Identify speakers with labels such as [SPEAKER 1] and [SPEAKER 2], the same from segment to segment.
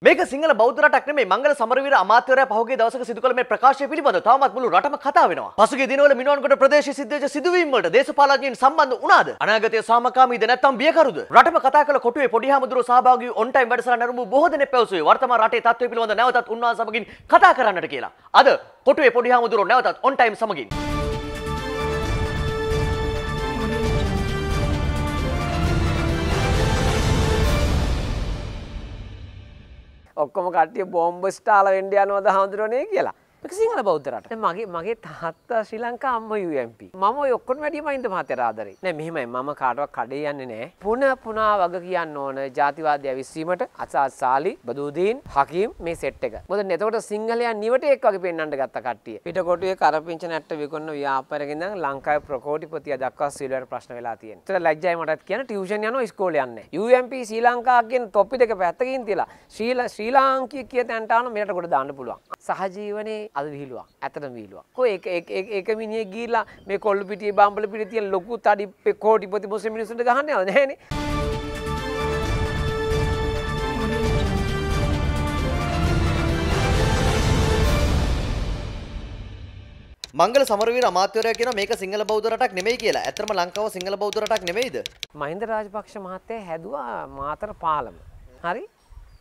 [SPEAKER 1] මේක සිංහල බෞද්ධ රටක් නෙමෙයි මංගල සමරවීර අමාත්‍යවරයා පහුගිය දවසක සිදු කළ මේ ප්‍රකාශය පිළිබඳව තවමත් මුළු රටම කතා වෙනවා. පසුගිය දිනවල මිනෝන්ගොඩ ප්‍රදේශයේ සිද්ධ වෙච්ච සිදුවීම් වලට දේශපාලඥයින් සම්බන්ධ වුණාද? අනාගතයේ සාමකාමීද නැත්නම් බියකරුද? රටම කතා කළ කොටුවේ පොඩි හාමුදුරුවෝ සහභාගී වූ ඔන් ටයිම් වැඩසටහන නරඹු බොහෝ දෙනෙක් පැවසුවේ වර්තමාන රටේ තත්ත්වය පිළිබඳව නැවතත් උන්වහන්සේ සමගින් කතා කරන්නට කියලා. අද කොටුවේ පොඩි හාමුදුරුවෝ නැවතත් ඔන් ටයිම් සමගින්
[SPEAKER 2] ඔක්කොම කට්ටිය බෝම්බ ස්ටාල වෙන්ඩ යනවද හාමුදුරනේ කියලා සිංහල බෞද්ධරට මගේ මගේ තාත්තා ශ්‍රී ලංකා අම්ම UMP මම ඔක්කොන් වැඩියම ඉඳ මහතේ ආදරේ නෑ මෙහෙමයි මම කාටවත් කඩේ යන්නේ නෑ පුන පුනා වග කියන්න ඕන ජාතිවාදය විශ්වීමට අසාත් සාලි බදූදීන් හකීම් මේ සෙට් එක මොකද එතකොට සිංහලයන් නිවටෙක් වගේ පෙන්වන්න ගත්ත කට්ටිය පිටකොටුවේ කරපිංච නැට්ට විකුණන ව්‍යාපාරක ඉඳන් ලංකාවේ ප්‍රකෝටිපතිය දක්වා සිල්වර් ප්‍රශ්න වෙලා තියෙනවා. ඒතර ලැජ්ජයි මටත් කියන ටියුෂන් යනවා ඉස්කෝලේ යන්නේ. UMP ශ්‍රී ලංකා කියන තොප්පි දෙක පැත්තකින් තියලා ශ්‍රී ශ්‍රී ලාංකික කිය තැනට ආන මෙරට කොට දාන්න පුළුවන්. සහජීවනයේ තමයි අද විහිළුවක්. ඇත්තටම විහිළුවක්. කොහේ එක එක එක මිනිහෙක් ගිහිල්ලා මේ කොල්ලු පිටියේ බාම්බල පිටියේ තියෙන ලොකු තඩි කෝටිපති මුස්ලිම් මිනිස්සුන්ට ගහන්න යවද නැහනේ.
[SPEAKER 1] මංගල සමරවීර අමාත්‍යවරයා කියන මේක සිංහල බෞද්ධ රටක් නෙමෙයි කියලා. ඇත්තම ලංකාව සිංහල බෞද්ධ රටක් නෙමෙයිද? මහින්ද රාජපක්ෂ මහත්තයා හැදුවා මාතර පාලම. හරි?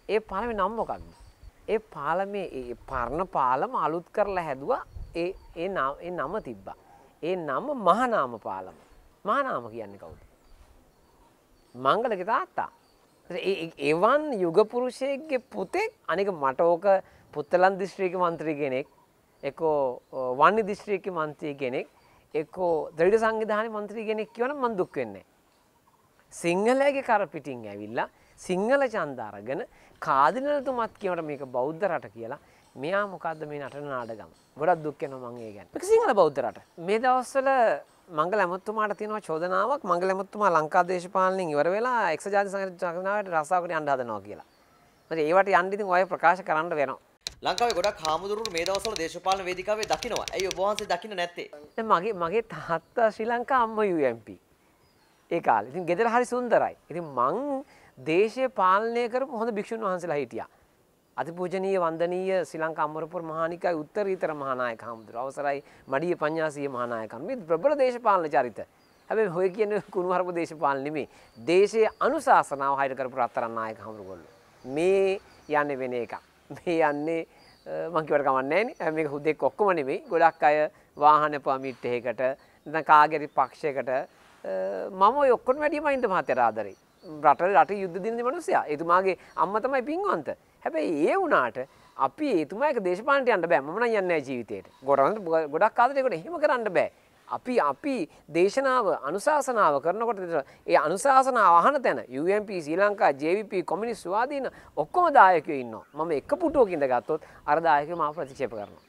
[SPEAKER 1] ඒ පාලමේ
[SPEAKER 2] නම මොකක්ද? ඒ පාලමේ පරණ පාලම අලුත් කරලා හැදවා ඒ ඒ නම තිබ්බා. ඒ නම මහනාම පාලම මහනාම කියන්නේ කවුද. මංගලක තාත්තා. එවන් යුගපුරුෂයගේ පුතෙක් අනික මටෝක පුත්තලන් දිස්ත්‍රීක මන්ත්‍රී කෙනෙක් එකෝ වන්නි දිස්ත්‍රීක මන්ත්‍රී කෙනෙක් එකෝ දවිඩ සංවිධාන මන්ත්‍රී කෙනෙක් කියවන මන් දුක් වෙන්නේ. සිංහලගේ කර පිටින් ඇවිල්ලා සිංහල චන්දාරගෙන කාදිනලතුමත් කියවට මේක බෞද්ධ රට කියලා මෙයා මොකක්ද මේ නටන නාඩගම් ගොඩක් දුක් වෙනවා මං ඒ ගැන. මේක සිංහල බෞද්ධ රට. මේ දවස්වල මංගල ඇමතුමාට තියෙනවා චෝදනාවක් මංගල ඇමතුමා ලංකා දේශපාලනයෙන් ඉවර වෙලා එක්ස ජාතික සංගරචනාවට රස්සාවකට යන්න හදනවා කියලා. මොකද ඒවට යන්න
[SPEAKER 1] ඉතින් ඔය ප්‍රකාශ කරන්න වෙනවා. ලංකාවේ ගොඩක් හාමුදුරුවෝ මේ දවස්වල දේශපාලන වේදිකාවේ දකිනවා. ඇයි ඔබ වහන්සේ දකින්න නැත්තේ?
[SPEAKER 2] මගේ මගේ තාත්තා ශ්‍රී ලංකා අම්ම UMP. ඒ කාලේ. ඉතින් ගෙදර හරි සුන්දරයි. ඉතින් මං දේශය පාලනය කරපු හොඳ භික්ෂූන් වහන්සේලා හිටියා. අතිපූජනීය වන්දනීය ශ්‍රී ලංකා අමරපුර මහානිකායි උත්තරීතර මහානායක හාමුදුරුවෝ අවසරයි මඩිය පඤ්ඤාසීය මහානායකන් මේ ප්‍රබල දේශපාලන චරිත. හැබැයි ඔය කියන කුණුහරුප දේශපාලන නෙමෙයි. දේශයේ අනුශාසනාව හයිර කරපු රත්තරන් නායක හාමුදුරුවෝ. මේ යන්නේ වෙන එකක්. මේ යන්නේ මං කිව්වට කමක් නැහැ නේ. මේක හුදෙක් ඔක්කොම නෙමෙයි. ගොඩක් අය වාහන පමිට් එකකට නැත්නම් කාගේරි පක්ෂයකට මම ඔය ඔක්කොම වැඩිම අයින්ද මහත්තයාට ආදරේ. රට රට යුද්ධ දිනදි මනුස්සයා එතුමාගේ අම්ම තමයි පින්වන්ත හැබැයි ඒ වුණාට අපි එතුමායක දේශපාලනට යන්න බෑ මම නම් යන්නේ නැහැ ජීවිතේට ගොඩක් ගොඩක් කාලයකට එහෙම කරන්න බෑ අපි අපි දේශනාව අනුශාසනාව කරනකොට ඒ අනුශාසනාව අහන තැන UMP Sri Lanka JVP communist ස්වාධීන ඔක්කොම දායකයෝ ඉන්නවා මම එක පුටුවකින්ද ගත්තොත් අර දායකයෝ මාව ප්‍රතික්ෂේප කරනවා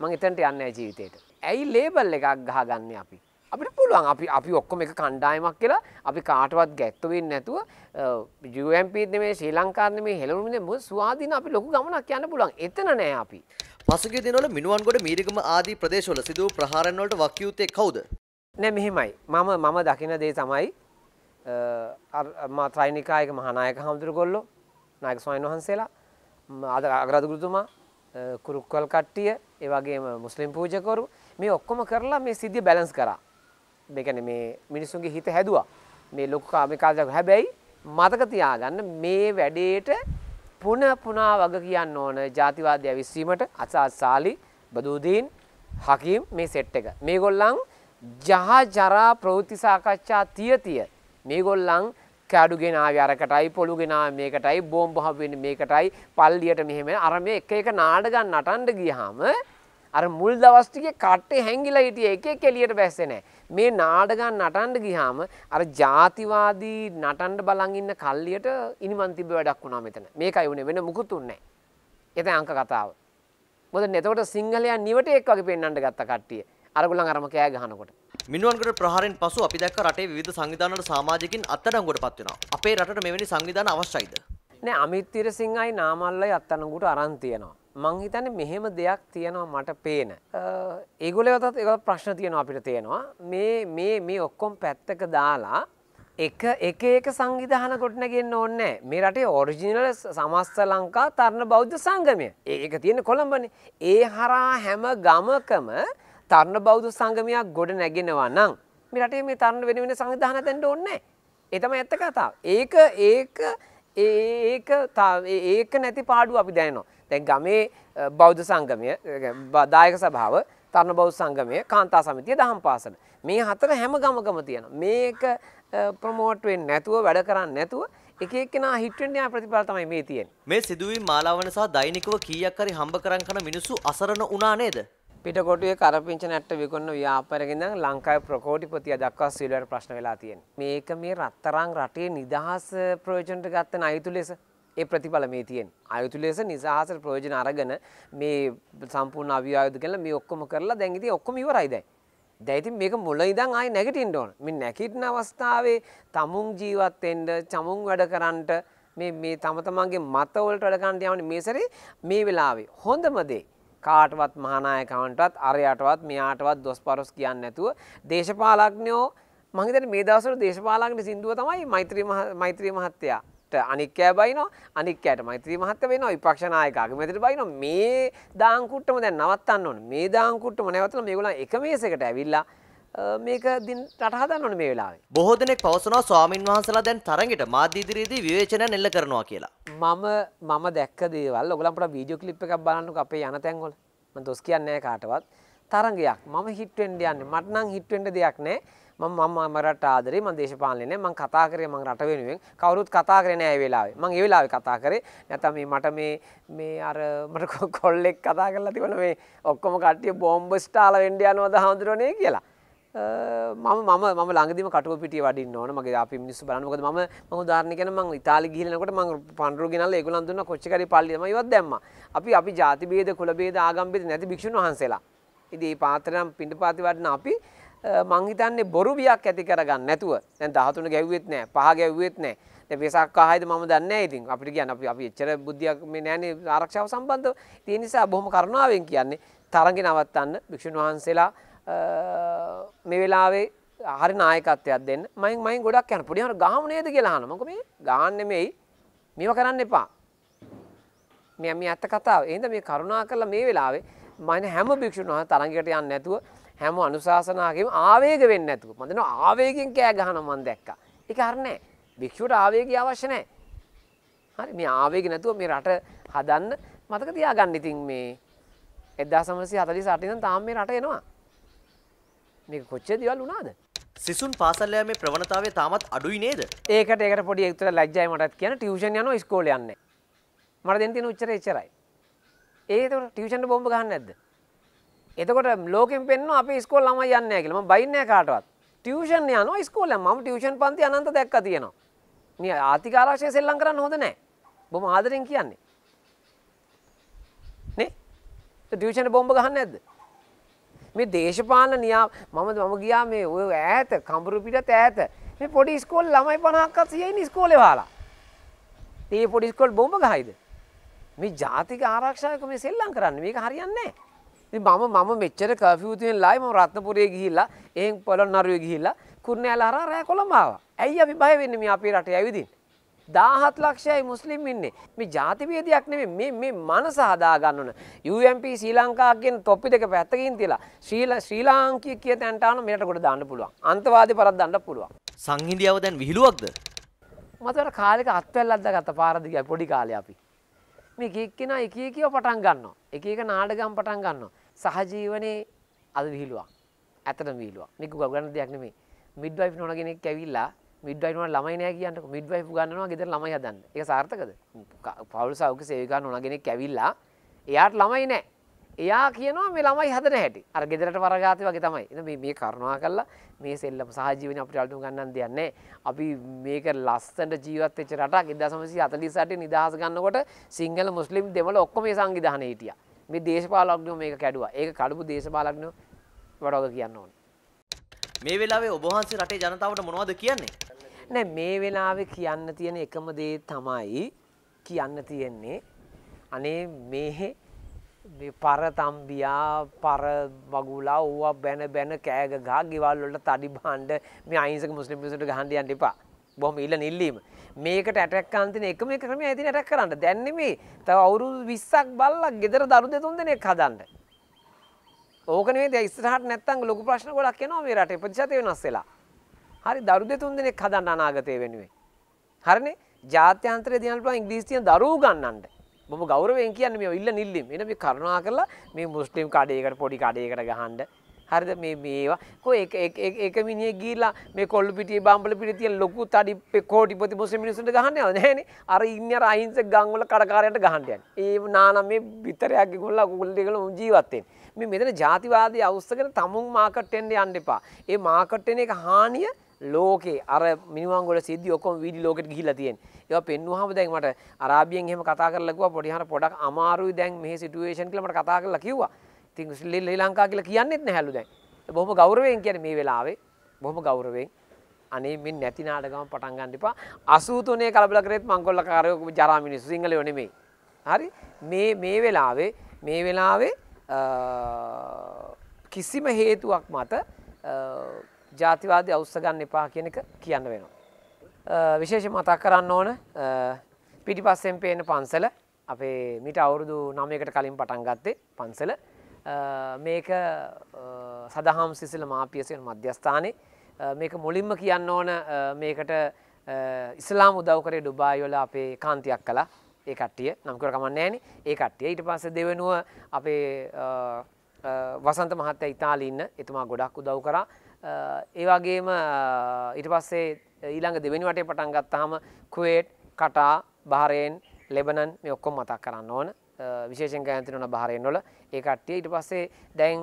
[SPEAKER 2] මම එතනට යන්නේ ජීවිතේට ඇයි ලේබල් එකක් ගහගන්නේ අපි අපිට පුළුවන් අපි අපි ඔක්කොම එක කණ්ඩායමක් කියලා අපි කාටවත් ගැත්තුවෙන් නැතුව ජම්පීත් මේ ශ්‍රී ලංකාන්න මේ හෙළවුණේ මුද ස්වාධීන අපි ලොකු ගමනක් යන්න පුළුවන් එතන නෑ අපි. පසුගිය දිනවල මිනුවන්ගොඩ මීරිගම ආදී ප්‍රදේශවල සිදු ප්‍රහාරණ වලට වකියුත්තේ කවුද? නෑ මෙහෙමයි. මම මම දකින දේ තමයි මා ත්‍රයිනිකායක මහානායක හාමුදුරුවෝ නායක ස්වාමීන් වහන්සේලා අද අගරාධිගුරුතුමා කුරුක්කල් කට්ටිය ඒ වගේම මුස්ලිම් පූජකවරු මේ ඔක්කොම කරලා මේ සිද්ධිය බැලන්ස් කරා. මේ කියන්නේ මේ මිනිසුන්ගේ හිත හැදුවා. මේ ලොකු කාමිකාවක් හැබැයි මතක තියාගන්න මේ වැඩේට පුන පුනා වග කියන්න ඕන ජාතිවාදය විශ්වීමට අසාසාලි බදූදීන් හකීම් මේ සෙට් එක. මේගොල්ලන් ජහ ජරා ප්‍රවෘත්ති සාකච්ඡා තියතිය මේගොල්ලන් කෑඩු ගෙනාව අරකටයි පොළු ගෙනා මේකටයි බෝම්බහවෙන්න මේකටයි පල්ලියට මෙහෙම අරම එක එක නාඩගන් නටන්ඩ ගියහාම අර මුල් දවස් ටිකේ කට්ටේ හැංගිලා හිටිය එක එක එළියට බැස්සේ නැහැ. මේ නාඩගම් නටන්න ගියාම අර ಜಾතිවාදී නටන්න බලන් ඉන්න කල්ලියට ඉනිමන් තිබ්බ වැඩක් වුණා මෙතන. මේකයි උනේ වෙන මුකුත් උන්නේ නැහැ. එතන අංක කතාව. මොකද එතකොට සිංහලයන් නිවටෙක් වගේ පෙන්වන්න ගත්ත
[SPEAKER 1] කට්ටිය. අරගොල්ලන් අරම කෑ ගහනකොට. මිනුවන්කට ප්‍රහාරෙන් පසු අපි දැක්ක රටේ විවිධ සංවිධාන වල සමාජිකින් අත්අඩංගුවට පත් වෙනවා. අපේ රටට මෙවැනි සංවිධාන අවශ්‍යයිද? නෑ අමිත්
[SPEAKER 2] තිරසිංහයි නාමල්ලයි අත්අඩංගුවට අරන් තියෙනවා. මං හිතන්නේ මෙහෙම දෙයක් තියෙනවා මට පේන. ඒගොල්ලෝටත් ඒක ප්‍රශ්න තියෙනවා අපිට තියෙනවා. මේ මේ මේ ඔක්කොම පැත්තක දාලා එක එක එක සංවිධාන ගොඩනගෙන්න ඕනේ මේ රටේ ඔරිජිනල් සමස්ත ලංකා තරණ බෞද්ධ සංගමය. ඒක තියෙන්නේ කොළඹනේ. ඒ හරහා හැම ගමකම තරණ බෞද්ධ සංගමයක් ගොඩ නැගෙනවා නම් මේ රටේ මේ තරණ වෙන වෙන සංවිධාන දෙන්න ඕනේ. ඒ තමයි ඇත්ත කතාව. ඒක ඒක ඒක ඒක නැති පාඩුව අපි දැනනවා. දැන් ගමේ බෞද්ධ සංගමය දායක සභාව තරුණ බෞද්ධ සංගමය කාන්තා සමිතිය දහම් පාසල මේ හතර හැම ගමකම තියෙනවා මේක ප්‍රමෝට් වෙන්නේ නැතුව වැඩ කරන්නේ නැතුව එක එක්කෙනා හිටවෙන්න යන ප්‍රතිඵල තමයි මේ තියෙන්නේ මේ සිදුවීම් මාලාවන සහ දෛනිකව කීයක් හරි හම්බ කරන් කරන මිනිස්සු අසරණ වුණා නේද පිටකොටුවේ කරපිංච නැට්ට විකුණන ව්‍යාපාරකින් ඉඳන් ලංකාවේ ප්‍රකෝටිපතිය දක්වා සිල්වර් ප්‍රශ්න වෙලා තියෙනවා. මේක මේ රත්තරන් රටේ නිදහස් ප්‍රයෝජනට ගත්ත නයිතු ලෙස ඒ ප්‍රතිඵල මේ තියෙන. අයුතු ලෙස නිසාහසට ප්‍රයෝජන අරගෙන මේ සම්පූර්ණ අවියායුතු කරලා මේ ඔක්කොම කරලා දැන් ඉතින් ඔක්කොම ඉවරයි දැන්. දැන් ඉතින් මේක මුල ඉඳන් ආයේ නැගිටින්න ඕන. මේ නැගිටින අවස්ථාවේ tamun ජීවත් වෙන්න, tamun වැඩ කරන්නට මේ මේ තම තමන්ගේ මතවලට වැඩ කරන්න යවන්නේ මේ සැරේ මේ වෙලාවේ. හොඳම දේ කාටවත් මහානායකවන්ටවත් අරයටවත් මෙයාටවත් දොස් පරොස් කියන්න නැතුව දේශපාලඥයෝ මහිතට මේ දවසට දේශපාලඥ සින්දුව තමයි මෛත්‍රී මෛත්‍රී මහත්තයා අනික්කෑ බයිනෝ අනික්කයට මෛත්‍රී මහත්ත වෙනවා විපක්ෂ නායක අගමැතිට බයිනෝ මේ දාංකුට්ටම දැන් නවත්තන්න ඕනේ මේ දාංකුට්ටම නැවතලා මේගොල්ලෝ එක මේසයකට ඇවිල්ලා මේක දින් රටහදන්න ඕනේ මේ වෙලාවේ.
[SPEAKER 1] බොහෝ දෙනෙක් පවසනවා ස්වාමින් වහන්සලා දැන් තරගෙට මාධ්‍ය ඉදිරියේදී විවේචන නෙල්ල කරනවා කියලා.
[SPEAKER 2] මම මම දැක්ක දේවල් ඔයගලන්ට වීඩියෝ ක්ලිප් එකක් බලන්නකෝ අපේ යන තැන්වල. මම දොස් කියන්නේ නැහැ කාටවත්. තරගයක් මම හිට්වෙන්ඩ යන්න මටනං හිට්වෙන්ට දෙයක් නෑ මම මම රට ආදරේ මම දේශපාලනේ නෑ මම කතා කරේ මම රට වෙනුවෙන් කවුරුත් කතා කරේ නෑ ඒ වෙලාවේ මම ඒ වෙලාවේ කතා කරේ නැත්නම් මේ මට මේ මේ අර මට කොල්ලෙක් කතා කරලා තිබුණා මේ ඔක්කොම කට්ටිය බෝම්බ ස්ටාල වෙන්න යනවද හඳුරන්නේ කියලා මම මම මම ළඟදිම කටුව පිටිය වඩින්න ඕන මගේ අපි මිනිස්සු බලන්න මොකද මම මම උදාහරණයක් කියන මම ඉතාලි ගිහිනකොට මම පඬුරු ගෙනල්ලා ඒගොල්ලන් දුන්න කොච්චර කරි පල්ලිය මම ඉවත් දැම්මා අපි අපි ಜಾති ભેද කුල ભેද ආගම් ભેද නැති භික්ෂුන් වහන්සේලා ඉති පාතරම් පිඩිපාති වටන අපි මංහිතන්නේ බොරුවියක් ඇති කරගන්න නැතුව දැන් දහතුන ගැව්වෙත් නෑ පහ ගැව්වෙත් නෑ වෙසක් කාහයද ම දන්න ඉතින් අපිට කියන්න අපි අපි එච්චර බුද්ධියක් මේ නෑන ආරක්ෂාව සම්බන්ධ තිය නිසා බොහොම කරුණාවෙන් කියන්නේ තරග නවත්තන්න භික්ෂුන් වහන්සේලා මේ වෙලාවේ හරි නායකත්වයක් දෙන්න මයින් මයින් ගොඩක් යන පොඩිහර ගාම නේද කියලාහන මොක මේ ගාන්නෙමෙයි මේව කරන්න එපා මෙ මේ ඇත්ත කතාව එහිද මේ කරුණා කරලා මේ වෙලාවේ මන හැම භික්ෂුණහ තරගට යන්න නැතුව හැම අනුශාසනාකම ආවේග වෙන්න ඇතුව මඳන ආවේගෙන් කෑ ගහන මන් දැක්ක එක හරනෑ භික්ෂුට ආවේග අවශ්‍ය නෑ හරි මේ ආවේග නැතුව මේ රට හදන්න මතක තියා ගන්න ඉතින් මේ එදදා සමසි හතලි සටින තාම මේ රට එනවා මේ කොච්ච දවල් වුණාද
[SPEAKER 1] සිසුන් පාසල්ලෑමේ ප්‍රවණතාවේ තාමත් අඩුයි
[SPEAKER 2] නේද ඒකට ඒකට පොඩි එක්තර ලැජ්ජයි මටත් කියන ටියෂන් යන ස්කෝල යන්න මට දෙතින උච්චර එච්චරයි ඒක ටියුෂන්ට බෝම්බ ගහන්න නැද්ද? එතකොට ලෝකෙන් පෙන්නවා අපි ඉස්කෝලේ ළමයි යන්නේ නැහැ කියලා. මම බයින්නේ නැහැ කාටවත්. ටියුෂන් යනවා ඉස්කෝලේ. මම ටියුෂන් පන්ති අනන්ත දැක්කා තියෙනවා. මේ ආර්ථික ආරක්ෂය සෙල්ලම් කරන්න හොඳ නැහැ. බොහොම ආදරෙන් කියන්නේ. නේ? ටියුෂන්ට බෝම්බ ගහන්න නැද්ද? මේ දේශපාලන නියා මම මම ගියා මේ ඔය ඈත කඹුරු පිටත් ඈත මේ පොඩි ඉස්කෝලේ ළමයි 50ක්වත් 100 ඉන්නේ ඉස්කෝලේ වහලා. ඒ පොඩි ඉස්කෝලේ බෝම්බ ගහයිද? මේ ජාතික ආරක්ෂාවක මේ සෙල්ලම් කරන්නේ. මේක හරියන්නේ නැහැ. මම මම මෙච්චර කර්ෆියු තියෙන ලයි මම රත්නපුරේ ගිහිල්ලා එහෙන් පොළොන්නරුවේ ගිහිල්ලා කුරුණෑල හරහා රෑ කොළඹ ආවා. ඇයි අපි බය වෙන්නේ මේ අපේ රටේ ඇවිදින්? 17 ලක්ෂයයි මුස්ලිම් ඉන්නේ. මේ ජාතිභේදයක් නෙමෙයි මේ මේ මනස හදා ගන්න ඕන. UMP ශ්‍රී ලංකා කියන තොප්පි දෙක පැත්තකින් තියලා ශ්‍රී ශ්‍රී ලාංකික කිය තැනට ආන මෙරට ගොඩ දාන්න පුළුවන්. අන්තවාදී පරක් දාන්න පුළුවන්.
[SPEAKER 1] සංහිඳියාව දැන් විහිළුවක්ද?
[SPEAKER 2] මතර කාලෙක අත්වැල්ලක් දාගත්ත පාරදී ගියා පොඩි කාලේ අපි. මේ ගේක්කෙන එක කියව පටන් ගන්න එක එක නාඩගම් පටන් ගන්න සහජීවනයේ අද විහිලුවක් ඇතන වීලුවක් නිකු ගන්න දෙයක් නෙමේ මිඩ්වයි් නොනගෙනෙක් කැවිල්ලා මිඩ්වයින ළමයින කියන්නට මිඩ්වයි් ගන්නවා ගෙද ළමයි හදන්න එක සාර්ථකද පවුල් සෞඛ සේවිකා නොනගෙනෙක් කැවිල්ලා එයාට ළමයි නෑ එයා කියනවා මේ ළමයි හදන හැටි අර ගෙදරට වරගාතය වගේ තමයි එතන මේ මේ කරුණා කරලා මේ සෙල්ලම සහජීවනය අපිට අලුතෙන් ගන්නන් දෙයක් නැහැ අපි මේක ලස්සනට ජීවත් වෙච්ච රටක් 1948 නිදහස ගන්නකොට සිංහල මුස්ලිම් දෙමළ ඔක්කොම මේ සංවිධානයේ හිටියා මේ දේශපාලඥයෝ මේක කැඩුවා ඒක කඩපු දේශපාලඥයෝ වඩවග කියන්න ඕනේ
[SPEAKER 1] මේ වෙලාවේ ඔබ වහන්සේ රටේ ජනතාවට මොනවද කියන්නේ
[SPEAKER 2] නෑ මේ වෙලාවේ කියන්න තියෙන එකම දේ තමයි කියන්න තියෙන්නේ අනේ මේ පරතම්බියා පර වගුලා ඕවා බැන බැන කෑග ගා ගෙවල් වලට තඩි භාණ්ඩ මේ අහිංසක මුස්ලිම් මිනිස්සුන්ට ගහන්න යන්න එපා. බොහොම ඉල්ලන ඉල්ලීම. මේකට ඇටැක් කරන්න තියෙන එකම එක ක්‍රමය ඇදින ඇටැක් කරන්න. දැන් නෙමෙයි. තව අවුරුදු 20ක් බල්ලා ගෙදර දරු දෙතුන් දෙනෙක් හදන්න. ඕක නෙමෙයි දැන් ඉස්සරහට නැත්තම් ලොකු ප්‍රශ්න ගොඩක් එනවා මේ රටේ ප්‍රතිශතය වෙනස් වෙලා. හරි දරු දෙතුන් දෙනෙක් හදන්න අනාගතය වෙනුවෙන්. හරිනේ? ජාත්‍යන්තරය දිනන්න පුළුවන් ඉංග්‍රීසි තියෙන දරුවෝ ගන්නන්න. මම ගෞරවයෙන් කියන්නේ මේ ඉල්ල නිල්ලීම්. එන මේ කරුණා කරලා මේ මුස්ලිම් කඩේකට පොඩි කඩේකට ගහන්න. හරිද මේ මේවා කො එක එක එක මිනිහෙක් ගිහිලා මේ කොල්ලු පිටියේ බම්බල පිටියේ තියෙන ලොකු තඩි කෝටිපති මුස්ලිම් මිනිස්සුන්ට ගහන්න යනවා නෑනේ. අර ඉන්නේ අර අහිංසක ගම් වල කඩකාරයන්ට ගහන්න යන්නේ. ඒ නානම් මේ විතරයක් ගිගොල්ලා කුකුල් දෙකල ජීවත් වෙන්නේ. මේ මෙතන ජාතිවාදී අවශ්‍යගෙන තමුන් මාකට් එන්න යන්න එපා. ඒ මාකට් එක හානිය ලෝකේ අර මිනිවංගොල සිද්ධි ඔක්කොම වීඩියෝ ලෝකෙට ගිහිල්ලා තියෙන්නේ. ඒවා පෙන්වුවාම දැන් මට අරාබියෙන් එහෙම කතා කරලා කිව්වා පොඩි හර පොඩක් අමාරුයි දැන් මේ සිටුේෂන් කියලා මට කතා කරලා කිව්වා. ඉතින් ශ්‍රී ලංකාව කියලා කියන්නෙත් නැහැලු දැන්. බොහොම ගෞරවයෙන් කියන්නේ මේ වෙලාවේ බොහොම ගෞරවයෙන් අනේ මේ නැති නාඩගම පටන් ගන්න එපා. 83 කලබල කරේත් මංගොල්ල කාරයෝ ජරා මිනිස්සු සිංහලයෝ නෙමෙයි. හරි? මේ මේ වෙලාවේ මේ වෙලාවේ කිසිම හේතුවක් මත ජාතිවාදය අවස්ස ගන්න එපා කියන එක කියන්න වෙනවා. විශේෂ මතක් කරන්න ඕන පිටිපස්සෙන් පේන පන්සල අපේ මිට අවුරුදු නමයකට කලින් පටන් ගත්තේ පන්සල මේක සදහම් සිසිල මාපියසයෙන් මධ්‍යස්ථානය මේක මුලින්ම කියන්න ඕන මේකට ඉස්ලාම් උදව්කරේ ඩුබායොල අපේ කාන්තියක් කලා ඒ කට්ටිය නම්කර කමන්නෑන ඒ කට්ටිය ඊට පස්ස දෙවෙනුව අපේ වසන්ත මහත්ත ඉතාලීන්න එතුමා ගොඩක් උදව් කරා ඒවාගේම ඉට පස්සේ ඊළඟ දෙවැනි වටේ පටන් ගත්තහම කුවේට් කටා භාරයෙන් ලෙබනන් මේ ඔක්කොම මතක් කරන්න ඕන විශේෂෙන් ගයන්තිනන භාරයෙන් නොල ඒ කට්ටිය ඉට පස්සේ දැන්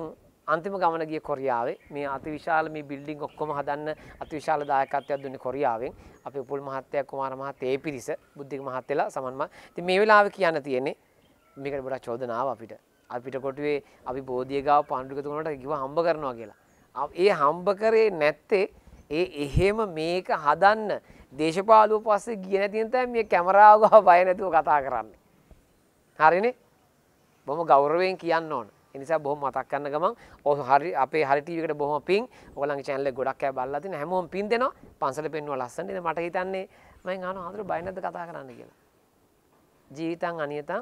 [SPEAKER 2] අන්තිම ගමන ගිය කොරියාවේ මේ අතිවිශාල මේ බිල්ඩිං ඔක්කොම හදන්න අතිවිශාල දායකත්වයක් දුන්නේ කොරියාවෙන් අපි උපුල් මහත්තයා කුමාර මහත්තයා ඒ පිරිස බුද්ධික මහත්තයලා සමන්ම ඉතින් මේ වෙලාවේ කියන්න තියෙන්නේ මේකට ගොඩක් චෝදනාව අපිට අපිට කොටුවේ අපි බෝධිය ගාව පාණ්ඩුක තුනට ගිව හම්බ කරනවා කියලා ඒ හම්බ කරේ නැත්තේ ඒ එහෙම මේක හදන්න දේශපාලුව පස්සේ ගිය නැතින තැන් මේ කැමරාව ගහ බය නැතුව කතා කරන්නේ. හරිනේ? බොහොම ගෞරවයෙන් කියන්න ඕන. ඒ නිසා බොහොම මතක් කරන්න ගමන් ඔය හරි අපේ හරි ටීවී එකට බොහොම පිං. ඔයගලගේ channel එක ගොඩක් අය බලලා තින හැමෝම පිං දෙනවා. පන්සල පෙන්නුවා ලස්සනට. ඉතින් මට හිතන්නේ මම අහනවා ආදර බය නැද්ද කතා කරන්න කියලා. ජීවිතං අනියතං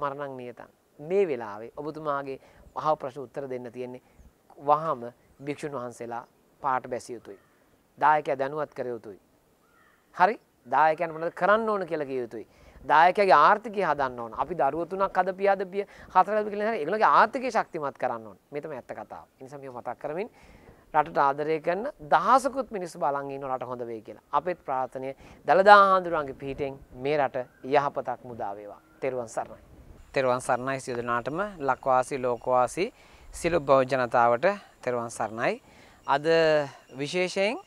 [SPEAKER 2] මරණං නියතං. මේ වෙලාවේ ඔබතුමාගේ අහව ප්‍රශ්න උත්තර දෙන්න තියෙන්නේ වහාම භික්ෂුන් වහන්සේලා පාට බැසිය යුතුයි. දායකයා දැනුවත් කර යුතුයි. හරි දායකයන් මොනද කරන්න ඕන කියලා කිය යුතුයි. දායකයාගේ ආර්ථිකය හදන්න ඕන. අපි දරුවෝ තුනක් අද පියාද පිය හතරද කියලා හරි ඒගොල්ලෝගේ ආර්ථිකය ශක්තිමත් කරන්න ඕන. මේ තමයි ඇත්ත කතාව. ඒ නිසා මේව මතක් කරමින් රටට ආදරය කරන දහසකුත් මිනිස්සු බලන් ඉන්න රට හොඳ වෙයි කියලා. අපෙත් ප්‍රාර්ථනය දලදා හාමුදුරුවන්ගේ පිහිටෙන් මේ රට යහපතක් මුදා වේවා. තෙරුවන් සරණයි. තෙරුවන් සරණයි සියලු දෙනාටම ලක්වාසී ලෝකවාසී සිලු බෞද්ධ ජනතාවට තෙරුවන් සරණයි. අද විශේෂයෙන්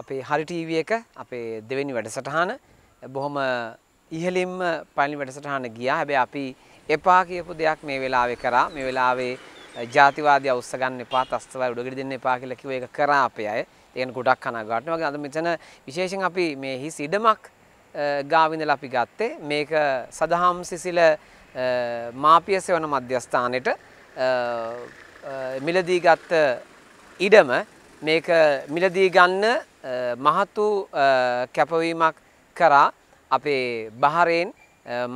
[SPEAKER 2] අපේ හරි ටීවී එක අපේ දෙවෙනි වැඩසටහන බොහොම ඉහළින්ම පළවෙනි වැඩසටහන ගියා. හැබැයි අපි එපා කියපු දෙයක් මේ වෙලාවේ කරා. මේ වෙලාවේ ජාතිවාදී අවුස්ස ගන්න එපා, තස්තවයි උඩගෙඩි දෙන්න එපා කියලා කිව්ව එක කරා අපේ අය. ඒකන ගොඩක් කනගාටුන වගේ අද මෙතන විශේෂයෙන් අපි මේ හිස් ඉඩමක් ගාවිඳලා අපි ගත්තේ. මේක සදහම් සිසිල මාපිය සෙවන මධ්‍යස්ථානෙට මිලදී ගත්ත ඉඩම මේක මිලදී ගන්න මහතු කැපවීමක් කරා අපේ බහරෙන්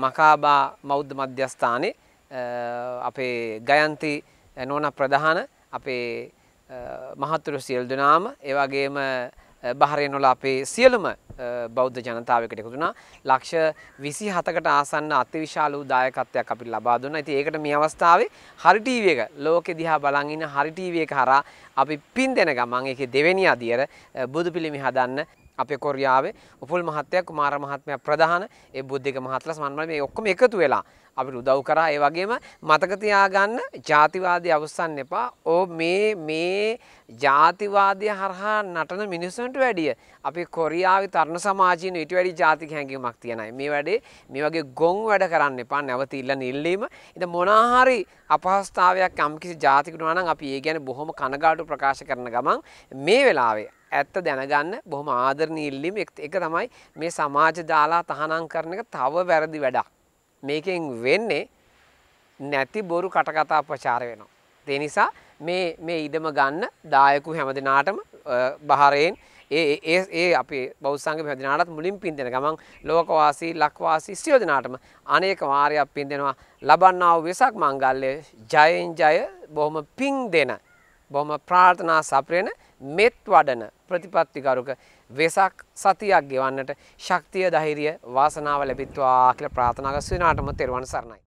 [SPEAKER 2] මකාබා මෞද්ධ මධ්‍යස්ථානයේ අපේ ගයන්ති නෝන ප්‍රධාන අපේ මහතුරු සියල් දෙනාම ඒ වගේම බහරයෙන් වල අපේ සියලුම බෞද්ධ ජනතාවකට එකතු වුණා. ලක්ෂ 27කට ආසන්න අතිවිශාල වූ දායකත්වයක් අපිට ලබා දුන්නා. ඉතින් ඒකට මේ අවස්ථාවේ හරි ටීවී එක ලෝකෙ දිහා බලන් ඉන්න හරි ටීවී එක හරහා අපි පින් දෙන ගමන් ඒකේ දෙවෙනි අදියර බුදු පිළිමි හදන්න අපේ කොරියාවේ උපුල් මහත්තයා කුමාර මහත්මයා ප්‍රධාන ඒ බුද්ධික මහත්ලා සමන්මල මේ ඔක්කොම එකතු වෙලා අපිට උදව් කරා ඒ වගේම මතක තියාගන්න ජාතිවාදී අවස්සන් එපා. ඕ මේ මේ ජාතිවාදය හරහා නටන මිනිස්සුන්ට වැඩිය. අපි කොරියාවේ තරුණ සමාජයේ ඊට වැඩි ජාතික හැඟීමක් තියෙනයි. මේ වැඩේ මේ වගේ ගොන් වැඩ කරන්න එපා. නැවත ඉල්ලන ඉල්ලීම. ඉතින් මොනවා හරි අපහසුතාවයක් යම්කිසි ජාතිකට වුණා නම් අපි ඒ ගැන බොහොම කනගාටු ප්‍රකාශ කරන ගමන් මේ වෙලාවේ ඇත්ත දැනගන්න බොහොම ආදරණීය ඉල්ලීම එක තමයි මේ සමාජ දාලා තහනම් කරන එක තව වැරදි වැඩක්. මේකෙන් වෙන්නේ නැති බොරු කටකතා ප්‍රචාර වෙනවා. ඒ නිසා මේ මේ ඉඩම ගන්න දායකු හැමදිනාටම බහරයෙන් ඒ ඒ ඒ අපි බෞද්ධ සංඝ හැමදිනාටත් මුලින් පින් දෙන ගමන් ලෝකවාසී ලක්වාසී සියලු දෙනාටම අනේක වාරයක් පින් දෙනවා ලබන්නා වූ වෙසක් මංගල්‍ය ජයෙන් ජය බොහොම පින් දෙන බොහොම ප්‍රාර්ථනා සපරෙන මෙත් වඩන ප්‍රතිපත්තිකරුක වෙසක් සතියක් ගෙවන්නට ශක්තිය ධෛර්ය වාසනාව ලැබිත්වා කියලා ප්‍රාර්ථනා
[SPEAKER 1] කරන සිනාටම තෙරුවන් සරණයි